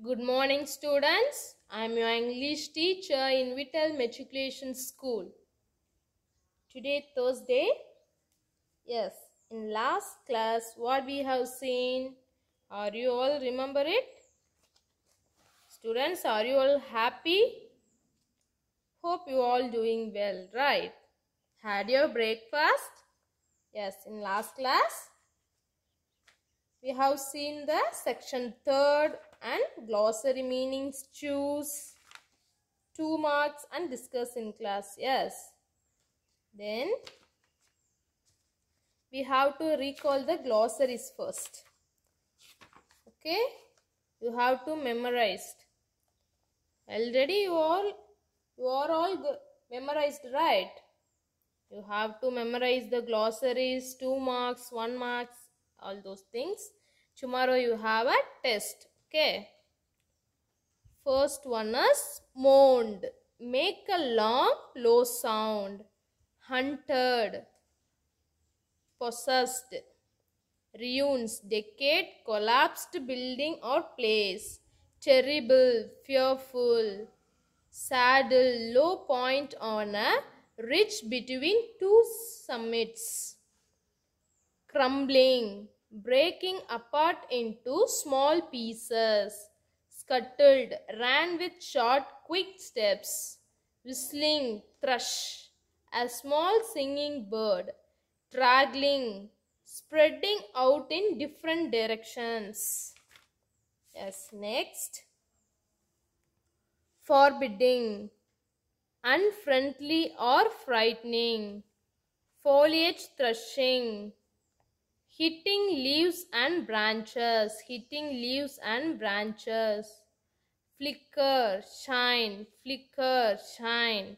Good morning students. I am your English teacher in Vital Matriculation School. Today Thursday. Yes, in last class what we have seen. Are you all remember it? Students, are you all happy? Hope you all doing well, right? Had your breakfast? Yes, in last class we have seen the section third and glossary meanings choose two marks and discuss in class yes then we have to recall the glossaries first okay you have to memorize already you all you are all memorized right you have to memorize the glossaries two marks one marks all those things tomorrow you have a test Okay. First one is moaned. Make a long low sound. Hunted. Possessed. Ruins. Decayed. Collapsed building or place. Terrible. Fearful. Saddle. Low point on a ridge between two summits. Crumbling breaking apart into small pieces. Scuttled, ran with short, quick steps. Whistling, thrush, a small singing bird. Traggling, spreading out in different directions. Yes, next. Forbidding, unfriendly or frightening. Foliage thrashing hitting leaves and branches hitting leaves and branches flicker shine flicker shine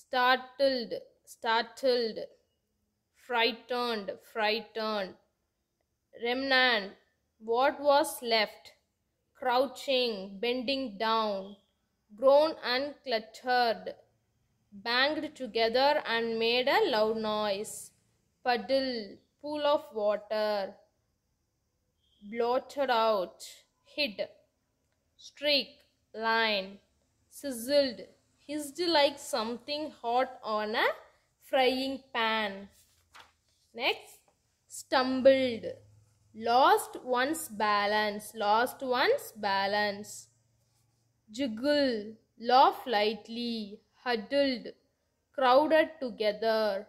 startled startled frightened frightened remnant what was left crouching bending down grown and cluttered banged together and made a loud noise puddle pool of water, blotted out, hid, streak, line, sizzled, hissed like something hot on a frying pan. Next, stumbled, lost one's balance, lost one's balance, jiggle, laugh lightly, huddled, crowded together,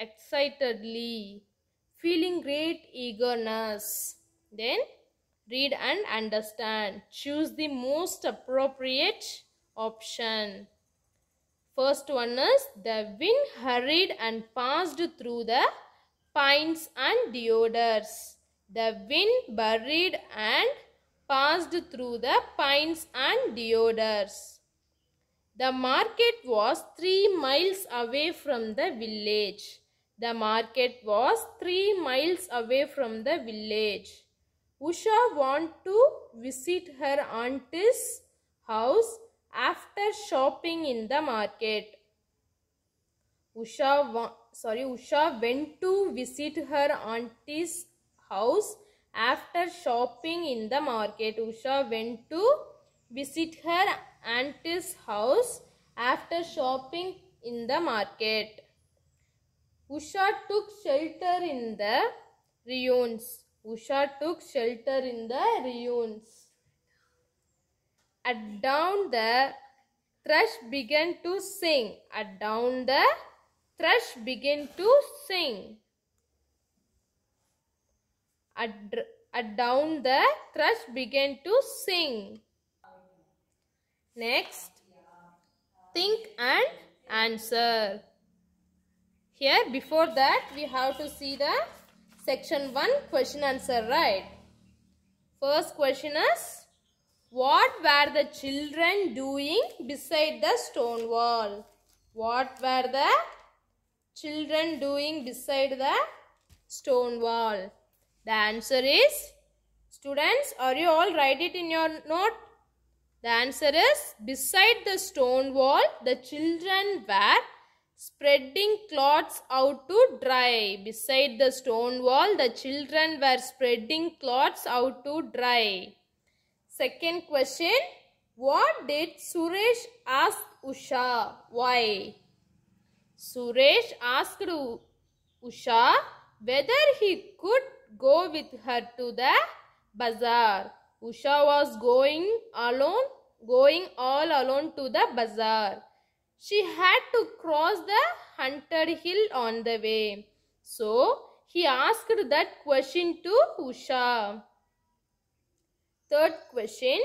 excitedly, feeling great eagerness. Then read and understand. Choose the most appropriate option. First one is the wind hurried and passed through the pines and deodars. The wind buried and passed through the pines and deodars. The market was three miles away from the village. The market was three miles away from the village. Usha wanted to visit her auntie's house after shopping in the market. Usha, sorry, Usha went to visit her auntie's house after shopping in the market. Usha went to visit her auntie's house after shopping in the market. Usha took shelter in the ruins. Usha took shelter in the ruins. At down the thrush began to sing. At down the thrush began to sing. At, down the thrush began to sing. Next, think and answer. Here before that we have to see the section 1 question answer right. First question is what were the children doing beside the stone wall? What were the children doing beside the stone wall? The answer is students are you all write it in your note? The answer is beside the stone wall the children were spreading cloths out to dry. Beside the stone wall, the children were spreading cloths out to dry. Second question, what did Suresh ask Usha? Why? Suresh asked Usha whether he could go with her to the bazaar. Usha was going alone, going all alone to the bazaar she had to cross the hunted hill on the way. So he asked that question to Usha. Third question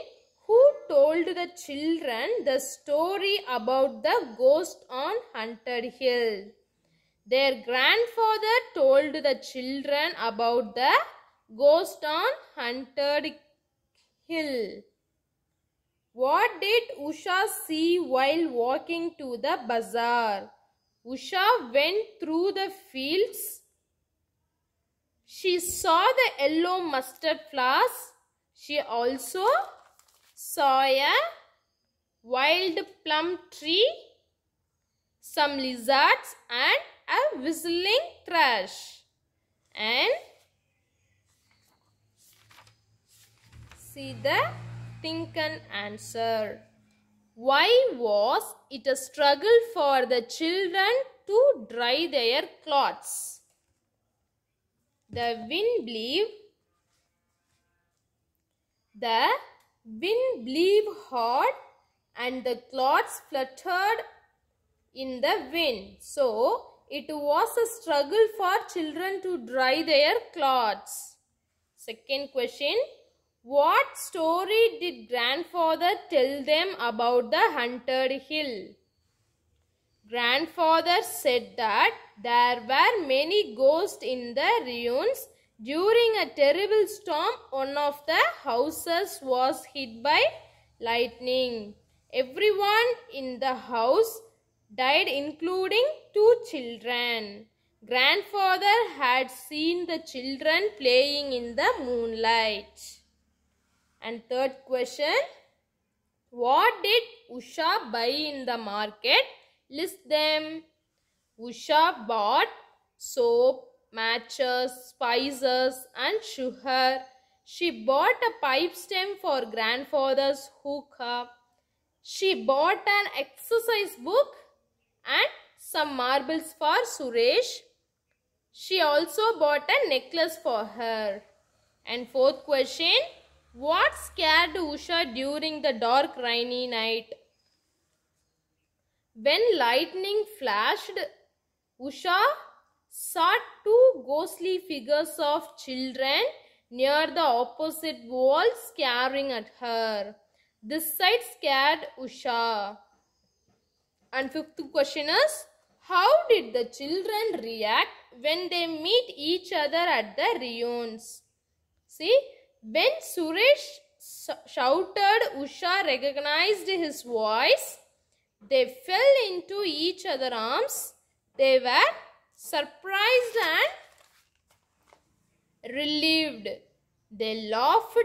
Who told the children the story about the ghost on Hunted Hill? Their grandfather told the children about the ghost on Hunted Hill. What did Usha see while walking to the bazaar? Usha went through the fields. She saw the yellow mustard flowers. She also saw a wild plum tree, some lizards and a whistling thrush. And see the think and answer. Why was it a struggle for the children to dry their clothes? The wind blew. The wind blew hard and the clothes fluttered in the wind. So, it was a struggle for children to dry their clothes. Second question. What story did grandfather tell them about the hunted hill? Grandfather said that there were many ghosts in the ruins. During a terrible storm, one of the houses was hit by lightning. Everyone in the house died including two children. Grandfather had seen the children playing in the moonlight. And third question, what did Usha buy in the market? List them. Usha bought soap, matches, spices and sugar. She bought a pipe stem for grandfather's hookah. She bought an exercise book and some marbles for Suresh. She also bought a necklace for her. And fourth question, what scared Usha during the dark rainy night? When lightning flashed, Usha saw two ghostly figures of children near the opposite wall staring at her. This sight scared Usha. And fifth question is, how did the children react when they meet each other at the reunions? See, when Suresh shouted, Usha recognized his voice. They fell into each other's arms. They were surprised and relieved. They laughed,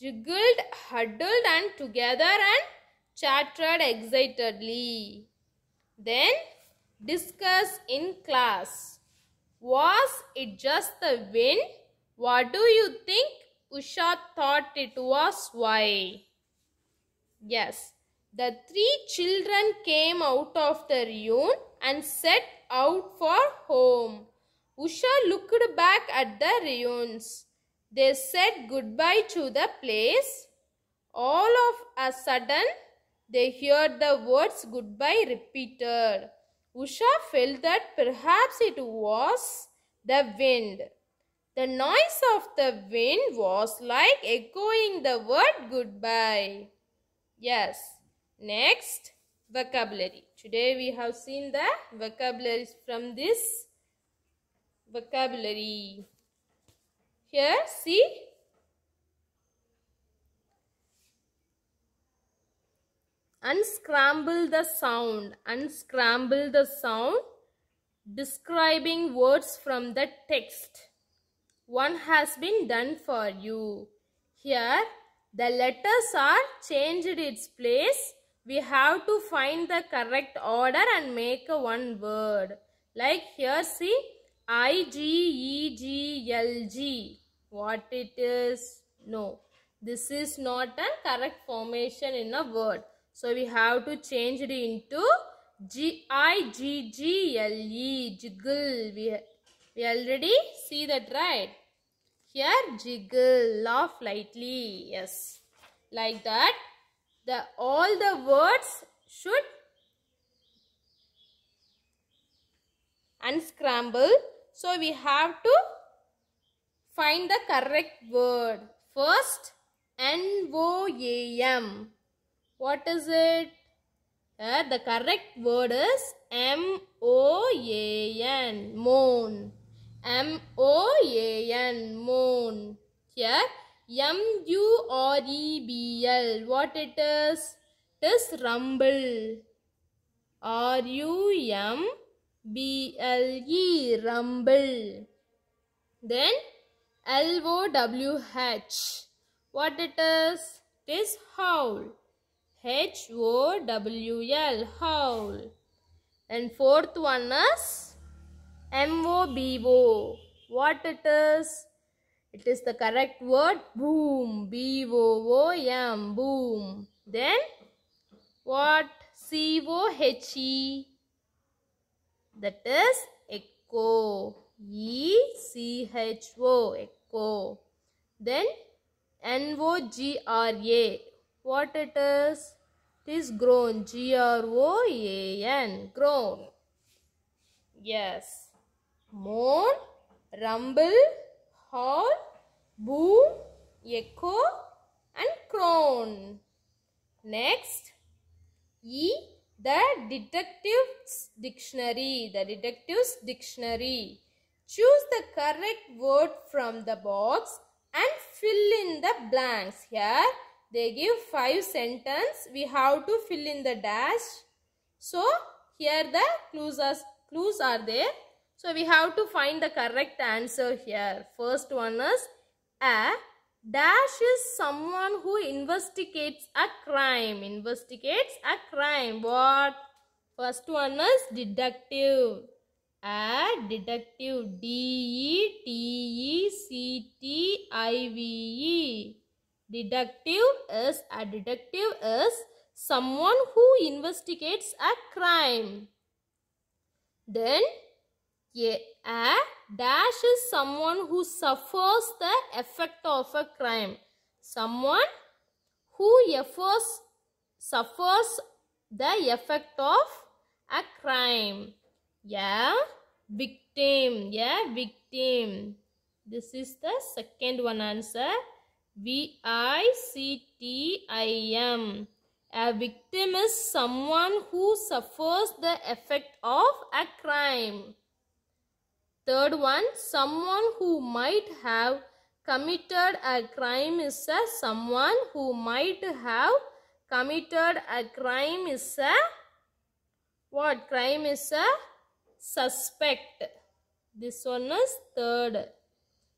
jiggled, huddled and together and chattered excitedly. Then discussed in class. Was it just the wind? What do you think? Usha thought it was why. Yes, the three children came out of the room and set out for home. Usha looked back at the ruins. They said goodbye to the place. All of a sudden, they heard the words goodbye repeated. Usha felt that perhaps it was the wind. The noise of the wind was like echoing the word goodbye. Yes. Next, vocabulary. Today we have seen the vocabularies from this vocabulary. Here, see. Unscramble the sound. Unscramble the sound. Describing words from the text one has been done for you. Here, the letters are changed its place. We have to find the correct order and make one word. Like here, see, I, G, E, G, L, G. What it is? No. This is not a correct formation in a word. So, we have to change it into G, I, G, G, L, E, jiggle. We we already see that, right? Here, jiggle, laugh lightly. Yes. Like that, the all the words should unscramble. So, we have to find the correct word. First, N-O-A-M. What is it? Uh, the correct word is M-O-A-N, moan. M O A N, moon. Here, M U R E B L. What it is? It is rumble. R U M B L E, rumble. Then, L O W H. What it is? It is howl. H O W L, howl. And fourth one is M-O-B-O. What it is? It is the correct word boom. B-O-O-M. Boom. Then what? C-O-H-E. That is echo. E-C-H-O. Echo. Then N-O-G-R-A. What it is? It is grown. G-R-O-A-N. Grown. Yes moan, rumble, howl, boom, echo and crown. Next, E the detective's dictionary. The detective's dictionary. Choose the correct word from the box and fill in the blanks. Here they give five sentence. We have to fill in the dash. So here the clues are, clues are there. So we have to find the correct answer here. First one is a dash is someone who investigates a crime. Investigates a crime. What? First one is deductive. A deductive. D E T E C T I V E. Deductive is a deductive is someone who investigates a crime. Then a, a dash is someone who suffers the effect of a crime. Someone who efforts, suffers the effect of a crime. Yeah, victim. Yeah, victim. This is the second one answer. V-I-C-T-I-M. A victim is someone who suffers the effect of a crime. Third one, someone who might have committed a crime is a someone who might have committed a crime is a what? Crime is a suspect. This one is third.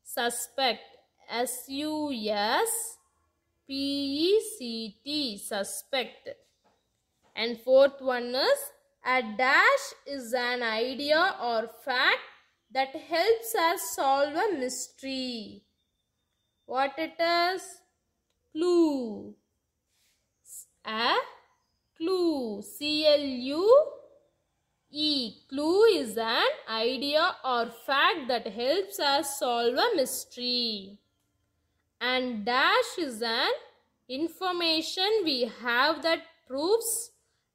Suspect. S-U-S-P-E-C-T. Suspect. And fourth one is a dash is an idea or fact that helps us solve a mystery. What it is? Clue. A clue. C-L-U-E. Clue is an idea or fact that helps us solve a mystery. And dash is an information we have that proves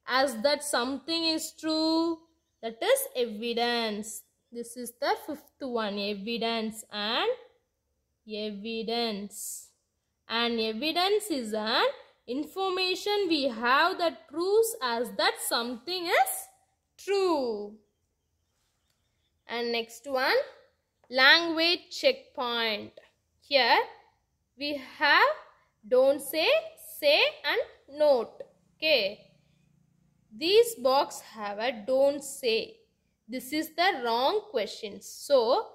as that something is true. That is evidence. This is the fifth one, evidence and evidence. And evidence is an information we have that proves as that something is true. And next one, language checkpoint. Here we have don't say, say and note. Okay. These box have a don't say. This is the wrong question. So,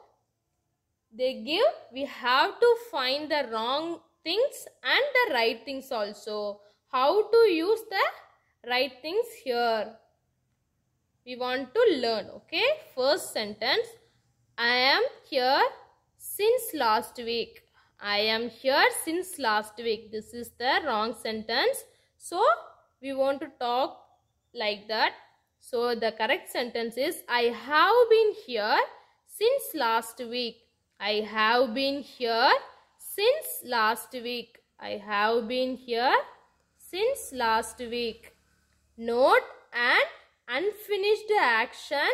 they give we have to find the wrong things and the right things also. How to use the right things here? We want to learn, okay? First sentence, I am here since last week. I am here since last week. This is the wrong sentence. So, we want to talk like that. So the correct sentence is I have been here since last week. I have been here since last week. I have been here since last week. Note an unfinished action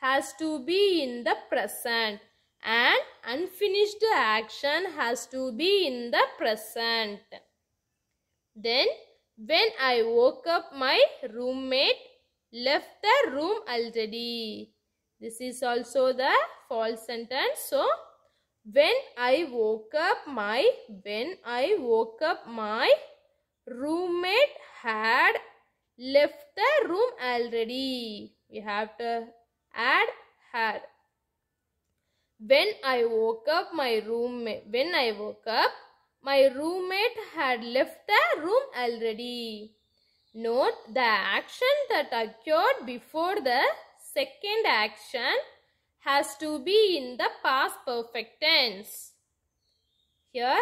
has to be in the present. An unfinished action has to be in the present. Then, when I woke up my roommate left the room already. This is also the false sentence. So, when I woke up my, when I woke up my roommate had left the room already. We have to add had. When I woke up my roommate, when I woke up, my roommate had left the room already. Note the action that occurred before the second action has to be in the past perfect tense. Here,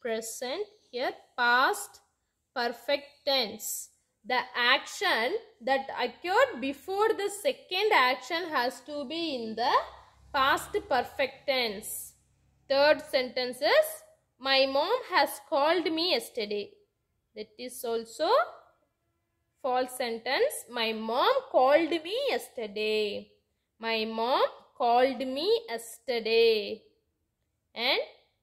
present, here past perfect tense. The action that occurred before the second action has to be in the past perfect tense. Third sentence is, my mom has called me yesterday. That is also false sentence. My mom called me yesterday. My mom called me yesterday. And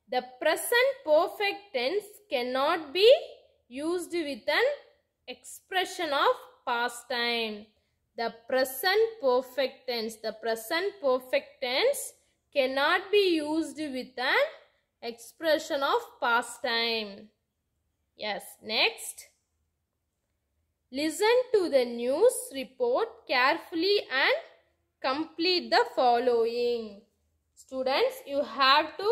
the present perfect tense cannot be used with an expression of past time. The present perfect tense, the present perfect tense cannot be used with an expression of past time. Yes, next. Listen to the news report carefully and complete the following. Students, you have to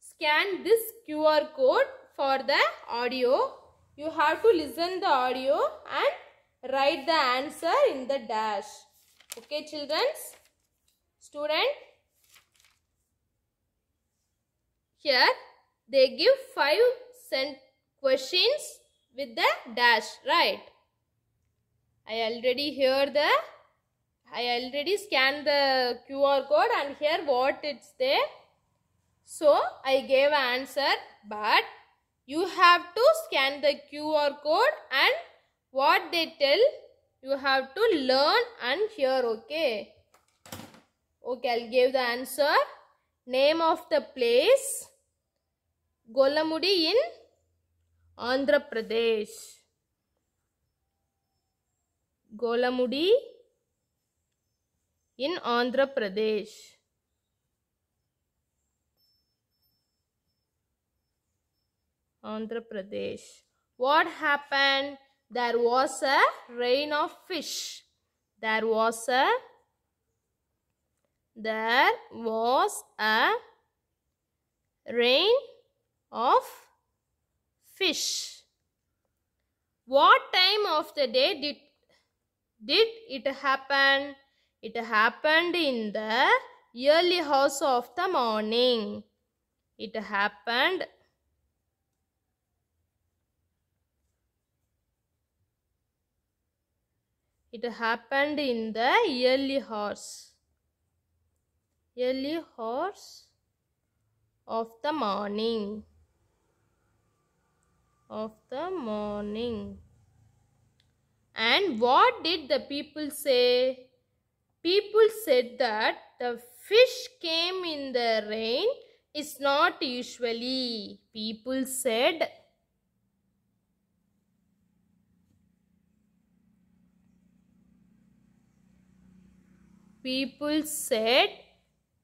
scan this QR code for the audio. You have to listen the audio and write the answer in the dash. Okay, children? Student, here they give five sentences questions with the dash, right? I already hear the, I already scanned the QR code and here what it's there. So, I gave answer but you have to scan the QR code and what they tell you have to learn and hear okay. Okay, I'll give the answer. Name of the place. Golamudi in Andhra Pradesh. Golamudi in Andhra Pradesh. Andhra Pradesh. What happened? There was a rain of fish. There was a there was a rain of fish. What time of the day did, did it happen? It happened in the early hours of the morning. It happened It happened in the early hours. Early hours of the morning of the morning. And what did the people say? People said that the fish came in the rain is not usually, people said. People said,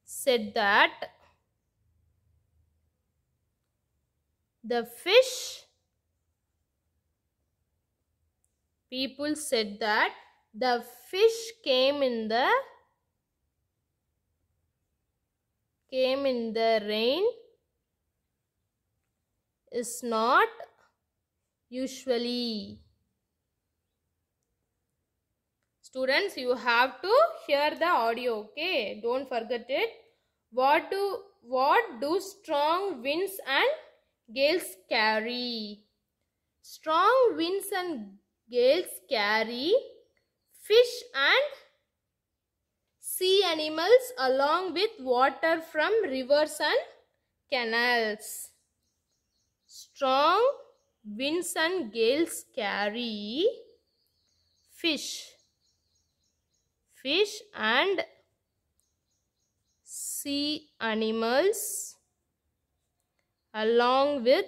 said that the fish people said that the fish came in the came in the rain is not usually students you have to hear the audio okay don't forget it what do what do strong winds and gales carry strong winds and Gales carry fish and sea animals along with water from rivers and canals. Strong winds and gales carry fish, fish and sea animals along with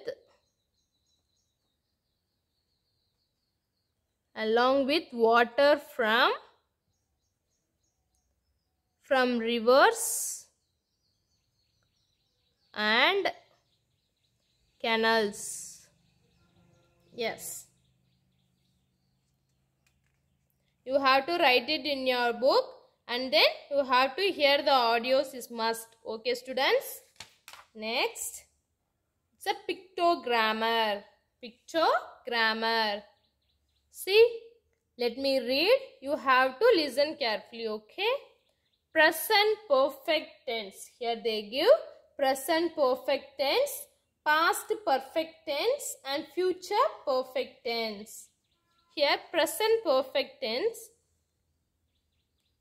along with water from from rivers and canals yes you have to write it in your book and then you have to hear the audios is must okay students next it's a pictogrammar pictogrammar See, let me read. You have to listen carefully, okay? Present perfect tense. Here they give present perfect tense, past perfect tense and future perfect tense. Here present perfect tense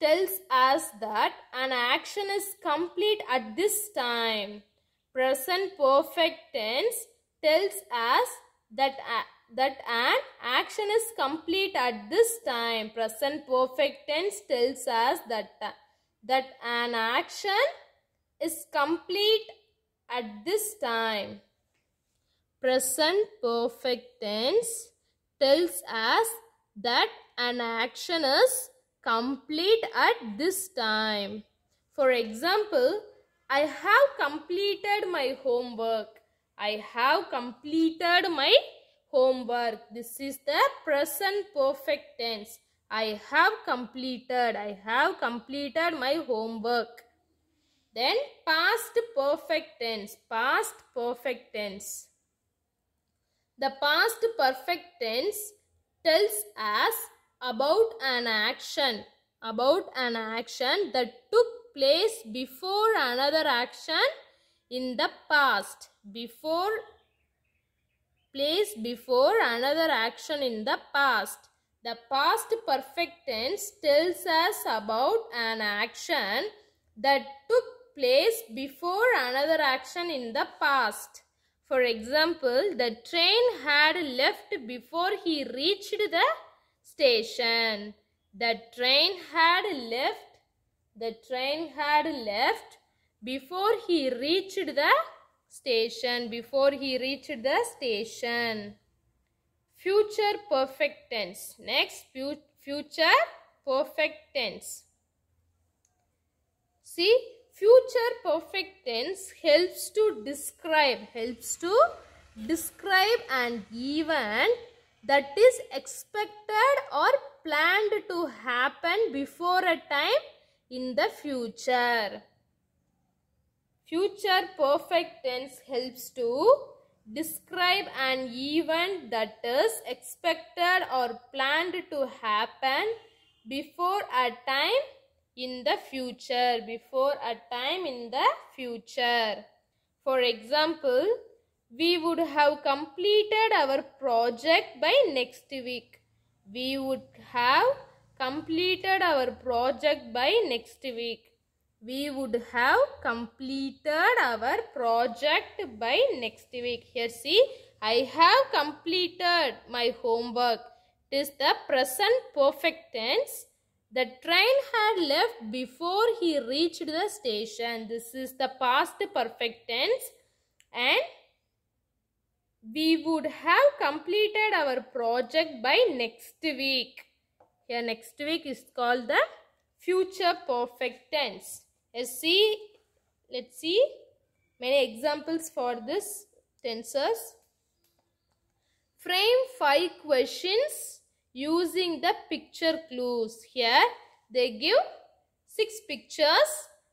tells us that an action is complete at this time. Present perfect tense tells us that that an action is complete at this time. Present perfect tense tells us that, that an action is complete at this time. Present perfect tense tells us that an action is complete at this time. For example, I have completed my homework. I have completed my homework. This is the present perfect tense. I have completed. I have completed my homework. Then past perfect tense. Past perfect tense. The past perfect tense tells us about an action. About an action that took place before another action in the past. Before placed before another action in the past. The past perfect tense tells us about an action that took place before another action in the past. For example, the train had left before he reached the station. The train had left. The train had left before he reached the station before he reached the station future perfect tense next future perfect tense see future perfect tense helps to describe helps to describe an event that is expected or planned to happen before a time in the future Future perfect tense helps to describe an event that is expected or planned to happen before a time in the future. Before a time in the future. For example, we would have completed our project by next week. We would have completed our project by next week we would have completed our project by next week. Here see, I have completed my homework. It is the present perfect tense. The train had left before he reached the station. This is the past perfect tense. And we would have completed our project by next week. Here next week is called the future perfect tense. Let's see, let's see many examples for this tensors. Frame 5 questions using the picture clues. Here they give 6 pictures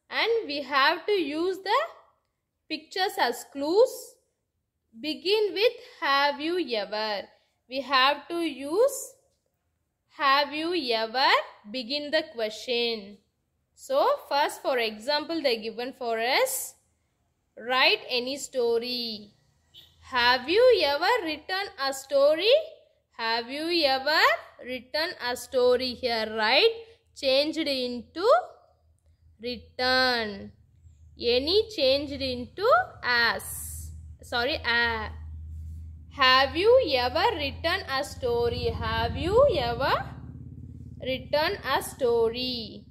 and we have to use the pictures as clues. Begin with have you ever. We have to use have you ever begin the question. So, first for example they given for us, write any story. Have you ever written a story? Have you ever written a story here, right? Changed into written. Any changed into as. Sorry, a. Have you ever written a story? Have you ever written a story?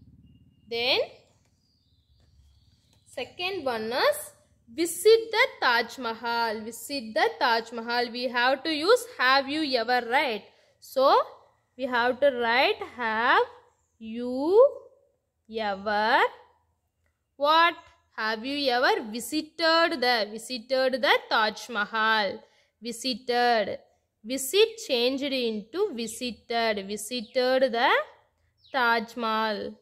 Then second one is visit the Taj Mahal. Visit the Taj Mahal. We have to use have you ever right. So we have to write have you ever what have you ever visited the visited the Taj Mahal visited visit changed into visited visited the Taj Mahal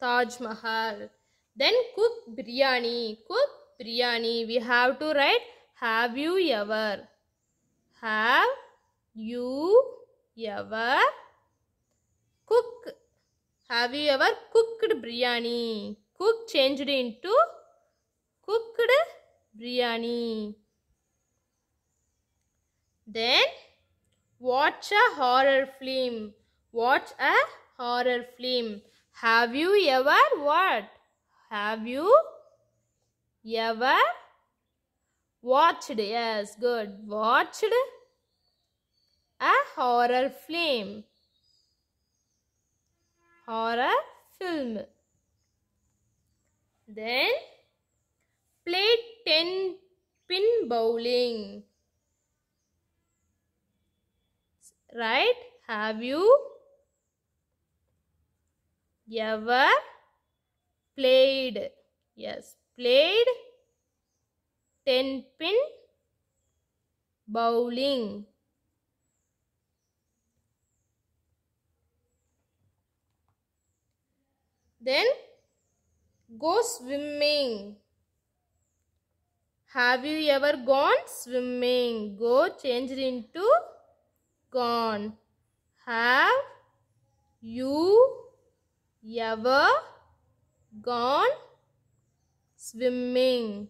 Taj Mahal. Then cook biryani. Cook biryani. We have to write have you ever. Have you ever cook? Have you ever cooked biryani? Cook changed into cooked biryani. Then watch a horror film. Watch a horror film. Have you ever what? Have you ever watched? Yes, good. Watched a horror film. Horror film. Then played 10 pin bowling. Right? Have you ever played. Yes, played 10 pin bowling. Then go swimming. Have you ever gone swimming? Go changed into gone. Have you ever gone swimming?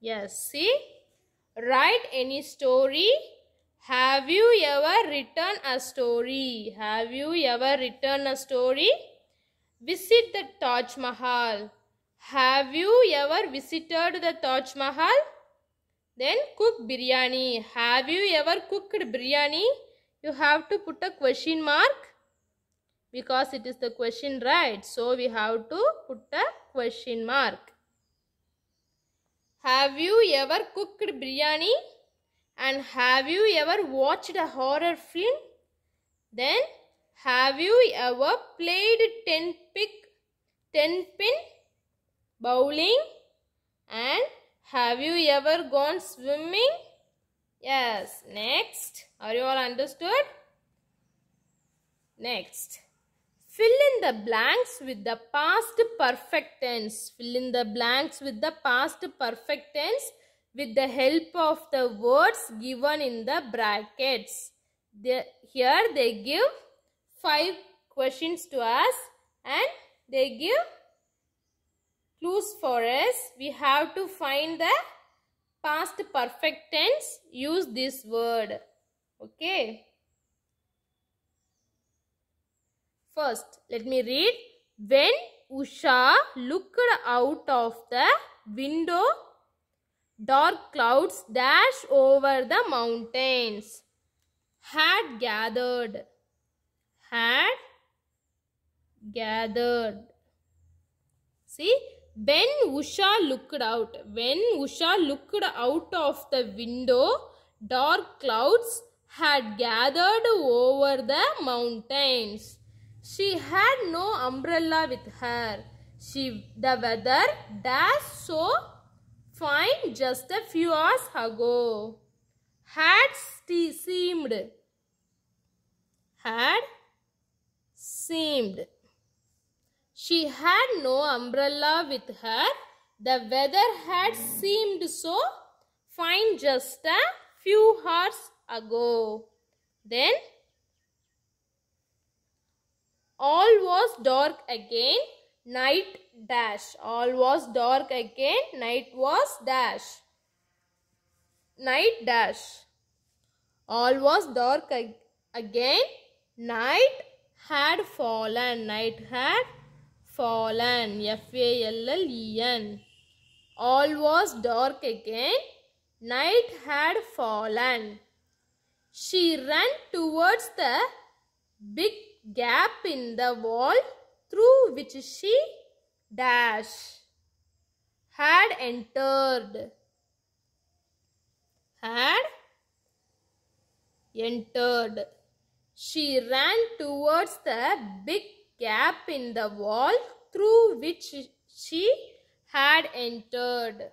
Yes, see? Write any story. Have you ever written a story? Have you ever written a story? Visit the Taj Mahal. Have you ever visited the Taj Mahal? Then cook biryani. Have you ever cooked biryani? You have to put a question mark because it is the question right. So we have to put a question mark. Have you ever cooked biryani? And have you ever watched a horror film? Then have you ever played ten pick, ten pin, bowling? And have you ever gone swimming? Yes. Next. Are you all understood? Next. Fill in the blanks with the past perfect tense. Fill in the blanks with the past perfect tense with the help of the words given in the brackets. They, here they give 5 questions to us and they give clues for us. We have to find the past perfect tense. Use this word. Okay. First, let me read. When Usha looked out of the window, dark clouds dashed over the mountains. Had gathered. Had gathered. See, when Usha looked out, when Usha looked out of the window, dark clouds had gathered over the mountains. She had no umbrella with her. She, the weather dash so fine just a few hours ago. Had seemed. Had seemed. She had no umbrella with her. The weather had seemed so fine just a few hours ago. Then all was dark again night dash all was dark again night was dash night dash all was dark again night had fallen night had fallen f a l l e n all was dark again night had fallen she ran towards the big gap in the wall through which she dash had entered had entered she ran towards the big gap in the wall through which she had entered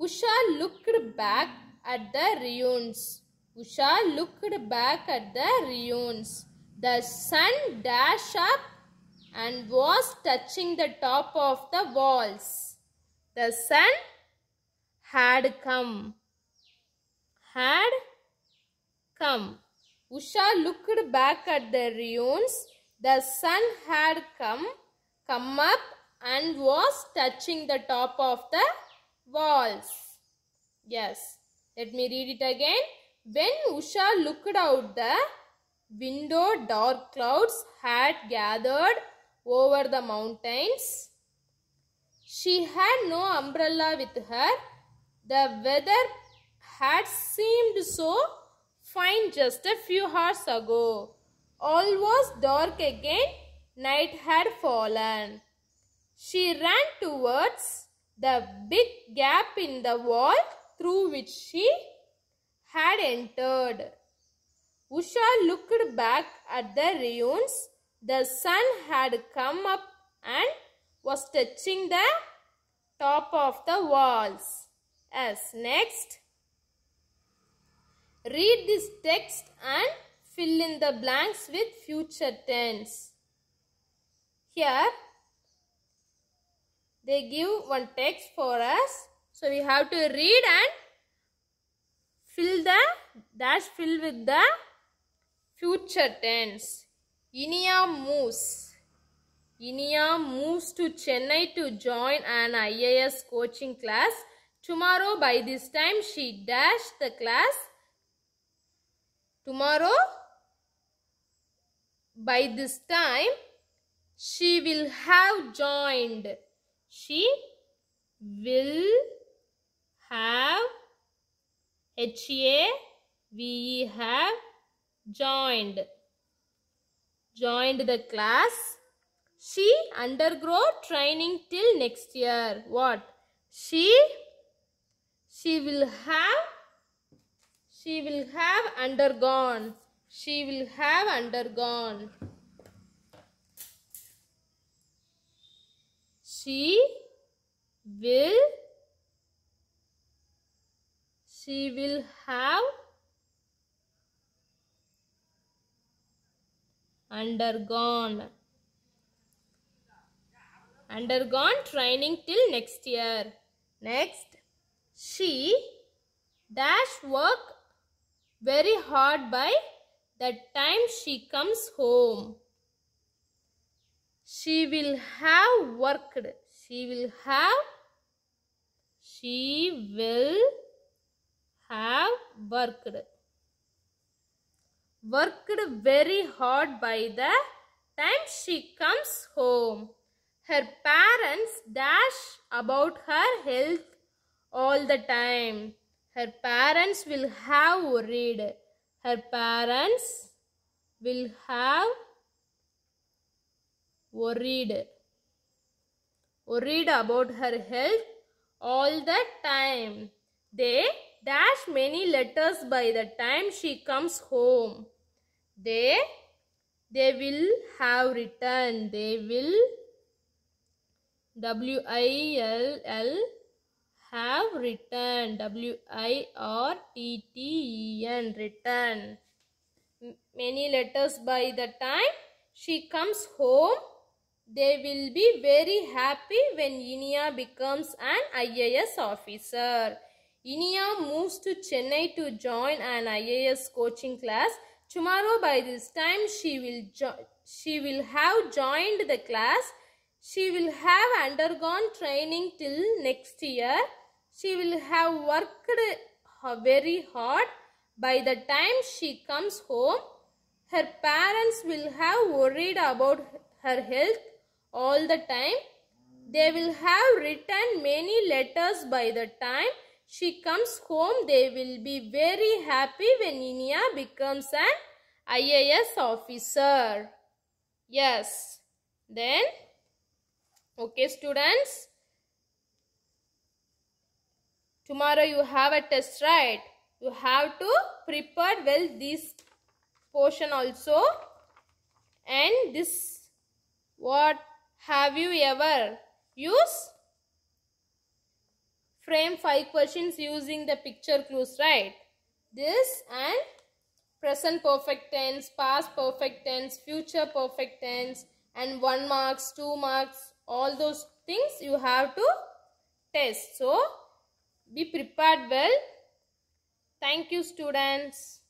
usha looked back at the ruins usha looked back at the ruins the sun dashed up and was touching the top of the walls. The sun had come. Had come. Usha looked back at the ruins. The sun had come, come up and was touching the top of the walls. Yes. Let me read it again. When Usha looked out the window dark clouds had gathered over the mountains. She had no umbrella with her. The weather had seemed so fine just a few hours ago. All was dark again. Night had fallen. She ran towards the big gap in the wall through which she had entered. Usha looked back at the ruins. The sun had come up and was touching the top of the walls. As next, read this text and fill in the blanks with future tense. Here, they give one text for us. So, we have to read and fill the dash fill with the future tense inia moves inia moves to chennai to join an ias coaching class tomorrow by this time she dash the class tomorrow by this time she will have joined she will have h a v e have joined joined the class she undergo training till next year what she she will have she will have undergone she will have undergone she will she will have undergone undergone training till next year next she dash work very hard by the time she comes home she will have worked she will have she will have worked worked very hard by the time she comes home. Her parents dash about her health all the time. Her parents will have worried. Her parents will have worried. Worried about her health all the time. They dash many letters by the time she comes home they they will have written they will w i l l have written w i r t t e n written many letters by the time she comes home they will be very happy when Inia becomes an IAS officer. Inia moves to Chennai to join an IAS coaching class Tomorrow by this time she will, she will have joined the class. She will have undergone training till next year. She will have worked very hard. By the time she comes home, her parents will have worried about her health all the time. They will have written many letters by the time she comes home, they will be very happy when Inia becomes an IAS officer. Yes. Then, okay students, tomorrow you have a test, right? You have to prepare well this portion also and this what have you ever used frame five questions using the picture clues, right? This and present perfect tense, past perfect tense, future perfect tense and 1 marks, 2 marks, all those things you have to test. So, be prepared well. Thank you students.